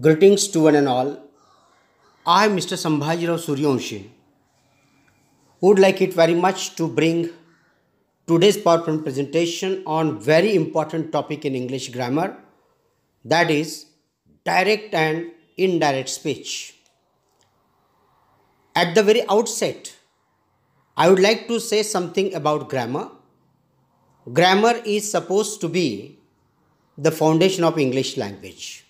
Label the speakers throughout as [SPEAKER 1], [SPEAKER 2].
[SPEAKER 1] Greetings to one and all. I am Mr. Sambhajirao Suryanshi, Would like it very much to bring today's PowerPoint presentation on very important topic in English grammar that is direct and indirect speech. At the very outset, I would like to say something about grammar. Grammar is supposed to be the foundation of English language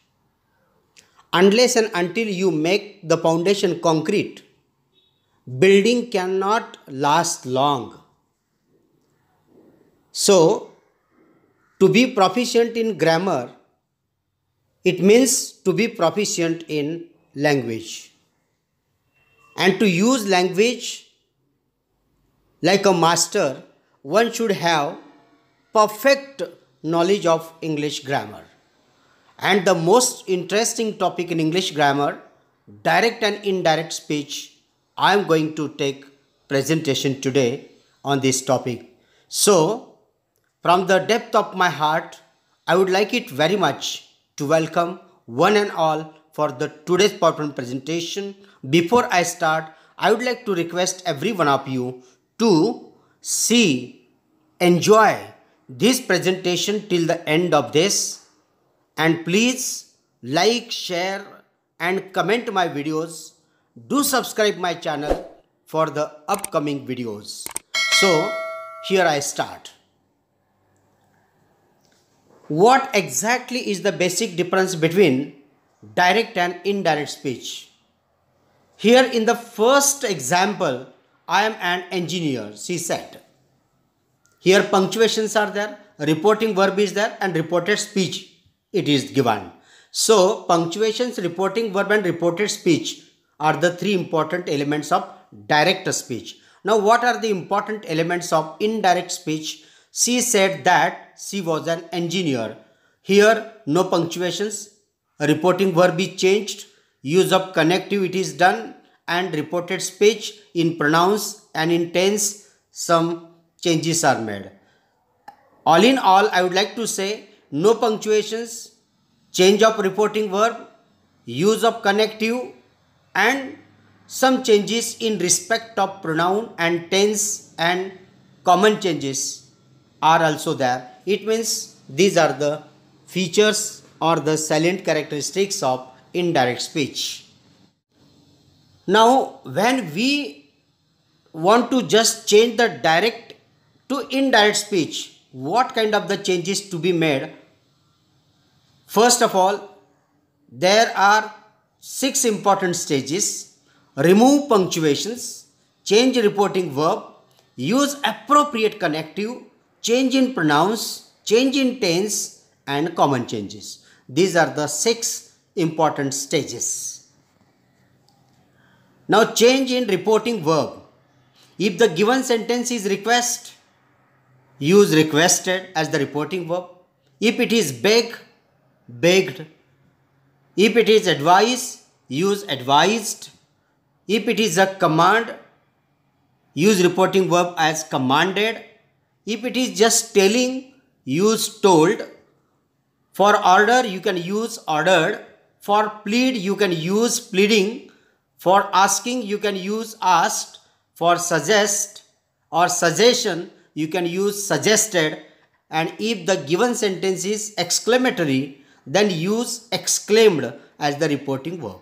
[SPEAKER 1] unless and until you make the foundation concrete, building cannot last long. So, to be proficient in grammar, it means to be proficient in language. And to use language like a master, one should have perfect knowledge of English grammar and the most interesting topic in English grammar, direct and indirect speech. I am going to take presentation today on this topic. So, from the depth of my heart, I would like it very much to welcome one and all for the today's PowerPoint presentation. Before I start, I would like to request every one of you to see, enjoy this presentation till the end of this and please like, share and comment my videos. Do subscribe my channel for the upcoming videos. So here I start. What exactly is the basic difference between direct and indirect speech? Here in the first example, I am an engineer, she said. Here punctuations are there, reporting verb is there and reported speech it is given. So, punctuations, reporting verb and reported speech are the three important elements of direct speech. Now, what are the important elements of indirect speech? She said that she was an engineer. Here, no punctuations. Reporting verb is changed. Use of connectivity is done. And reported speech in pronouns and in tense, some changes are made. All in all, I would like to say no punctuations, change of reporting verb, use of connective, and some changes in respect of pronoun and tense and common changes are also there. It means these are the features or the salient characteristics of indirect speech. Now, when we want to just change the direct to indirect speech, what kind of the changes to be made First of all, there are six important stages. Remove punctuations, change reporting verb, use appropriate connective, change in pronouns, change in tense and common changes. These are the six important stages. Now change in reporting verb. If the given sentence is request, use requested as the reporting verb. If it is beg, begged. If it is advice, use advised. If it is a command, use reporting verb as commanded. If it is just telling, use told. For order, you can use ordered. For plead, you can use pleading. For asking, you can use asked. For suggest or suggestion, you can use suggested. And if the given sentence is exclamatory, then use exclaimed as the reporting verb.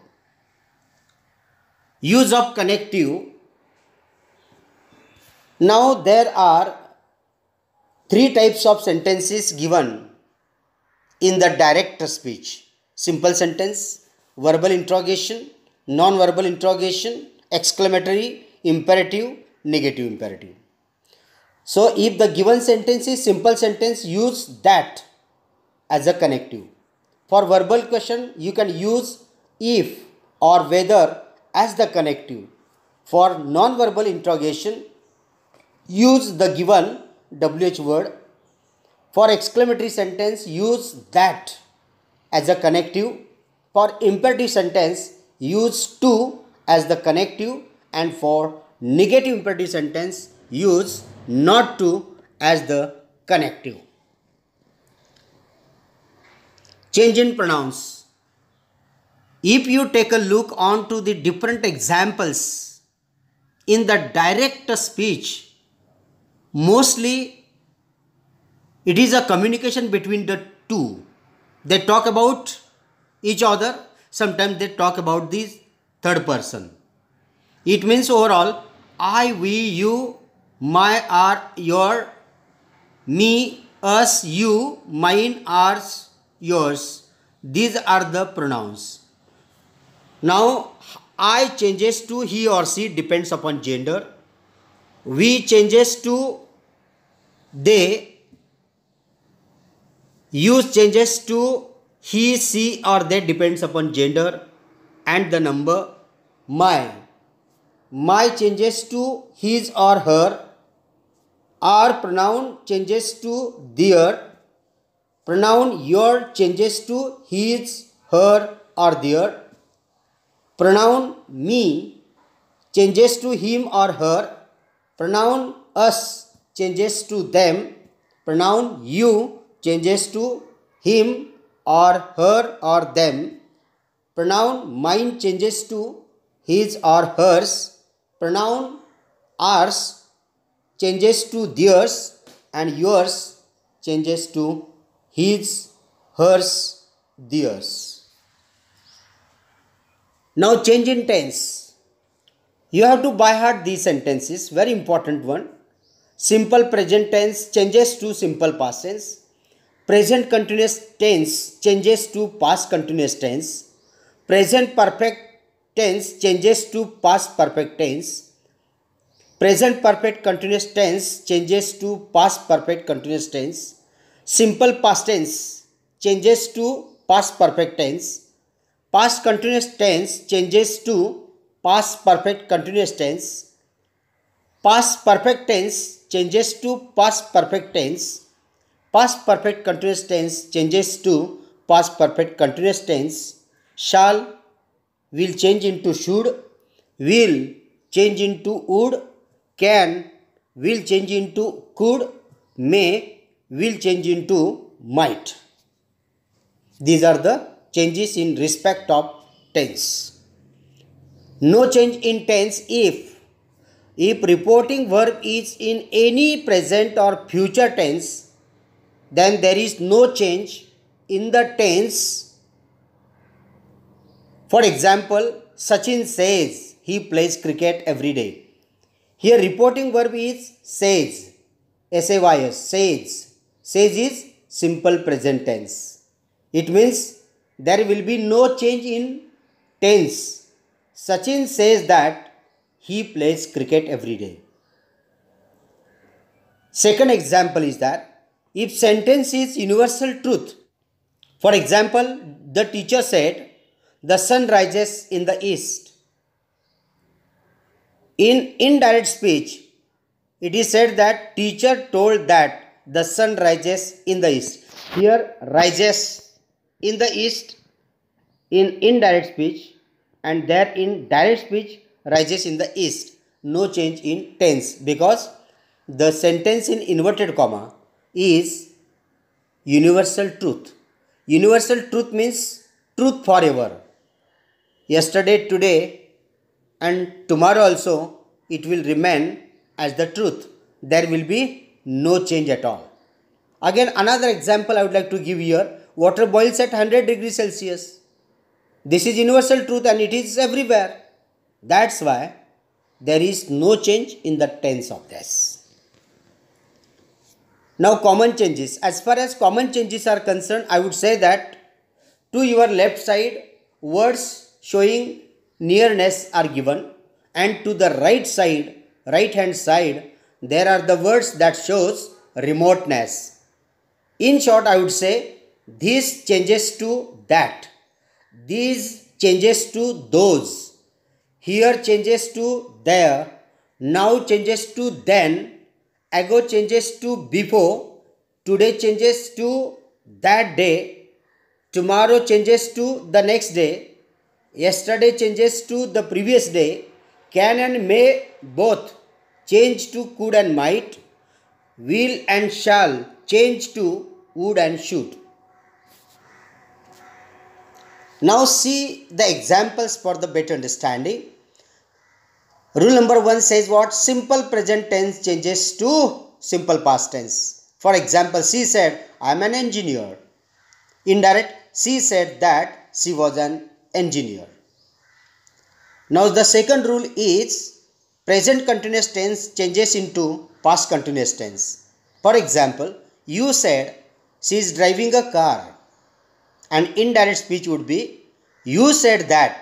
[SPEAKER 1] Use of connective. Now there are three types of sentences given in the direct speech. Simple sentence, verbal interrogation, non-verbal interrogation, exclamatory, imperative, negative imperative. So if the given sentence is simple sentence, use that as a connective. For verbal question, you can use if or whether as the connective. For non-verbal interrogation, use the given WH word. For exclamatory sentence, use that as a connective. For imperative sentence, use to as the connective. And for negative imperative sentence, use not to as the connective. Change in pronouns. If you take a look on to the different examples in the direct speech, mostly it is a communication between the two. They talk about each other, sometimes they talk about the third person. It means overall, I, we, you, my, our, your, me, us, you, mine, ours, yours. These are the pronouns. Now, I changes to he or she depends upon gender. We changes to they. You changes to he, she or they depends upon gender and the number my. My changes to his or her. Our pronoun changes to their pronoun your changes to his her or their pronoun me changes to him or her pronoun us changes to them pronoun you changes to him or her or them pronoun mine changes to his or hers pronoun ours changes to theirs and yours changes to his, hers, theirs. Now change in tense. You have to by heart these sentences, very important one. Simple present tense changes to simple past tense. Present continuous tense changes to past continuous tense. Present perfect tense changes to past perfect tense. Present perfect continuous tense changes to past perfect continuous tense simple past tense changes to past perfect tense past continuous tense changes to past perfect continuous tense past perfect tense changes to past perfect tense past perfect continuous tense changes to past perfect continuous tense shall will change into should will change into would can will change into could may will change into might. These are the changes in respect of tense. No change in tense if if reporting verb is in any present or future tense then there is no change in the tense. For example, Sachin says he plays cricket every day. Here reporting verb is says S A Y S says says is simple present tense. It means there will be no change in tense. Sachin says that he plays cricket every day. Second example is that if sentence is universal truth, for example, the teacher said, the sun rises in the east. In indirect speech, it is said that teacher told that the sun rises in the east. Here, rises in the east in indirect speech and there in direct speech rises in the east. No change in tense because the sentence in inverted comma is universal truth. Universal truth means truth forever. Yesterday, today, and tomorrow also it will remain as the truth. There will be no change at all. Again, another example I would like to give here water boils at 100 degrees Celsius. This is universal truth and it is everywhere. That's why there is no change in the tense of this. Now, common changes. As far as common changes are concerned, I would say that to your left side, words showing nearness are given, and to the right side, right hand side, there are the words that shows remoteness. In short, I would say these changes to that, these changes to those, here changes to there, now changes to then, ago changes to before, today changes to that day, tomorrow changes to the next day, yesterday changes to the previous day, can and may both change to could and might, will and shall change to would and should. Now see the examples for the better understanding. Rule number 1 says what? Simple present tense changes to simple past tense. For example, she said, I am an engineer. Indirect, she said that she was an engineer. Now the second rule is present continuous tense changes into past continuous tense for example you said she is driving a car and indirect speech would be you said that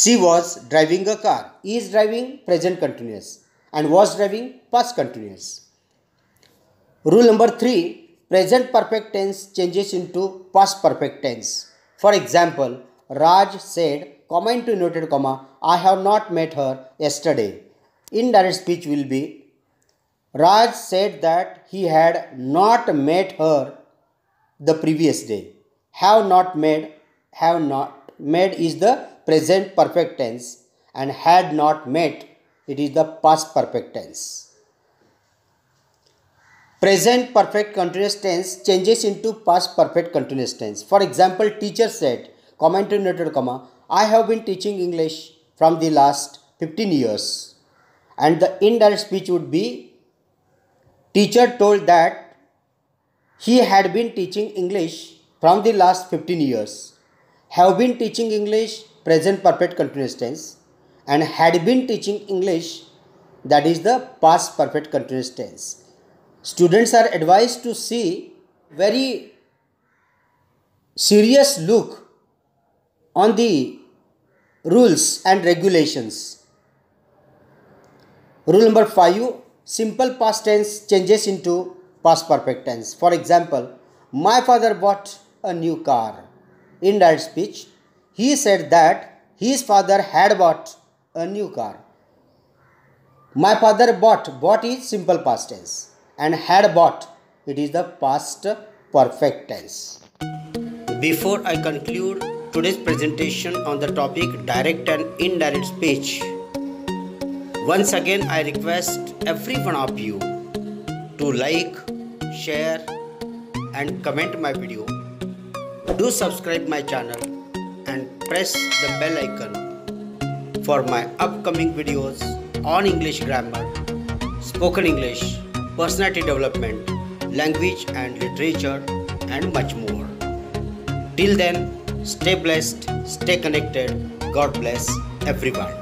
[SPEAKER 1] she was driving a car is driving present continuous and was driving past continuous rule number 3 present perfect tense changes into past perfect tense for example raj said comma into noted comma, I have not met her yesterday. Indirect speech will be Raj said that he had not met her the previous day. Have not made, have not made is the present perfect tense and had not met it is the past perfect tense. Present perfect continuous tense changes into past perfect continuous tense. For example, teacher said, comment to noted comma, I have been teaching English from the last 15 years. And the indirect speech would be teacher told that he had been teaching English from the last 15 years. Have been teaching English present perfect continuous tense and had been teaching English that is the past perfect continuous tense. Students are advised to see very serious look on the rules and regulations. Rule number 5 simple past tense changes into past perfect tense. For example, my father bought a new car. In that speech, he said that his father had bought a new car. My father bought, bought is simple past tense, and had bought, it is the past perfect tense. Before I conclude, today's presentation on the topic direct and indirect speech. Once again, I request every one of you to like, share, and comment my video. Do subscribe my channel and press the bell icon for my upcoming videos on English grammar, spoken English, personality development, language and literature, and much more. Till then, Stay blessed, stay connected. God bless everyone.